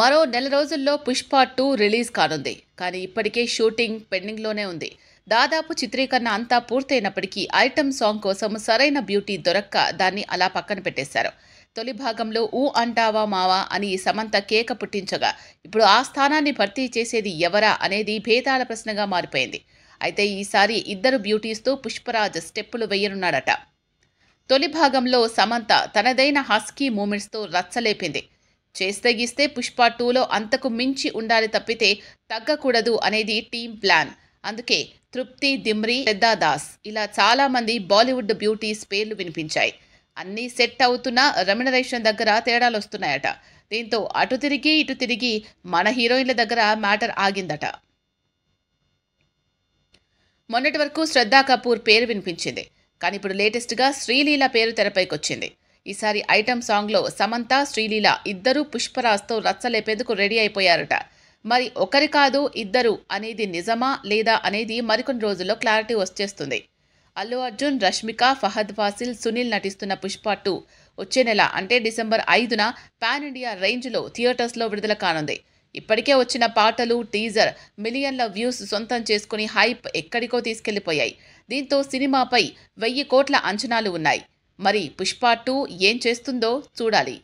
మరో నెల రోజుల్లో పుష్ప టూ రిలీజ్ కానుంది కానీ ఇప్పటికే షూటింగ్ పెండింగ్లోనే ఉంది దాదాపు చిత్రీకరణ అంతా పూర్తయినప్పటికీ ఐటమ్ సాంగ్ కోసం సరైన బ్యూటీ దొరక్క దాన్ని అలా పక్కన పెట్టేశారు తొలి భాగంలో ఊ అంటావా మావా అని సమంత కేక పుట్టించగా ఇప్పుడు ఆ స్థానాన్ని భర్తీ చేసేది ఎవరా అనేది భేదాల ప్రశ్నగా మారిపోయింది అయితే ఈసారి ఇద్దరు బ్యూటీస్తో పుష్పరాజ్ స్టెప్పులు వేయనున్నాడట తొలి భాగంలో సమంత తనదైన హస్కీ మూమెంట్స్తో రచ్చలేపింది చేస్తగిస్తే పుష్ప టూలో అంతకు మించి ఉండాలి తప్పితే తగ్గకూడదు అనేది టీం ప్లాన్ అందుకే తృప్తి దిమ్రి శ్రద్ధా దాస్ ఇలా చాలామంది బాలీవుడ్ బ్యూటీస్ పేర్లు వినిపించాయి అన్నీ సెట్ అవుతున్నా రెమ్యునరేషన్ దగ్గర తేడాలు వస్తున్నాయట దీంతో అటు తిరిగి ఇటు తిరిగి మన హీరోయిన్ల దగ్గర మ్యాటర్ ఆగిందట మొన్నటి వరకు శ్రద్ధా కపూర్ పేరు వినిపించింది కానీ ఇప్పుడు లేటెస్ట్గా శ్రీలీల పేరు తెరపైకి వచ్చింది ఈసారి ఐటమ్ సాంగ్లో సమంత శ్రీలీల ఇద్దరూ పుష్పరాజ్తో రచ్చలేపేందుకు రెడీ అయిపోయారట మరి ఒకరి కాదు ఇద్దరు అనేది నిజమా లేదా అనేది మరికొన్ని రోజుల్లో క్లారిటీ వచ్చేస్తుంది అల్లు అర్జున్ రష్మిక ఫహద్ ఫాసిల్ సునీల్ నటిస్తున్న పుష్ప టూ వచ్చే నెల అంటే డిసెంబర్ ఐదున పాన్ ఇండియా రేంజ్లో థియేటర్స్లో విడుదల కానుంది ఇప్పటికే వచ్చిన పాటలు టీజర్ మిలియన్ల వ్యూస్ సొంతం చేసుకుని హైప్ ఎక్కడికో తీసుకెళ్లిపోయాయి దీంతో సినిమాపై వెయ్యి కోట్ల అంచనాలు ఉన్నాయి మరి పుష్ప టూ ఏం చేస్తుందో చూడాలి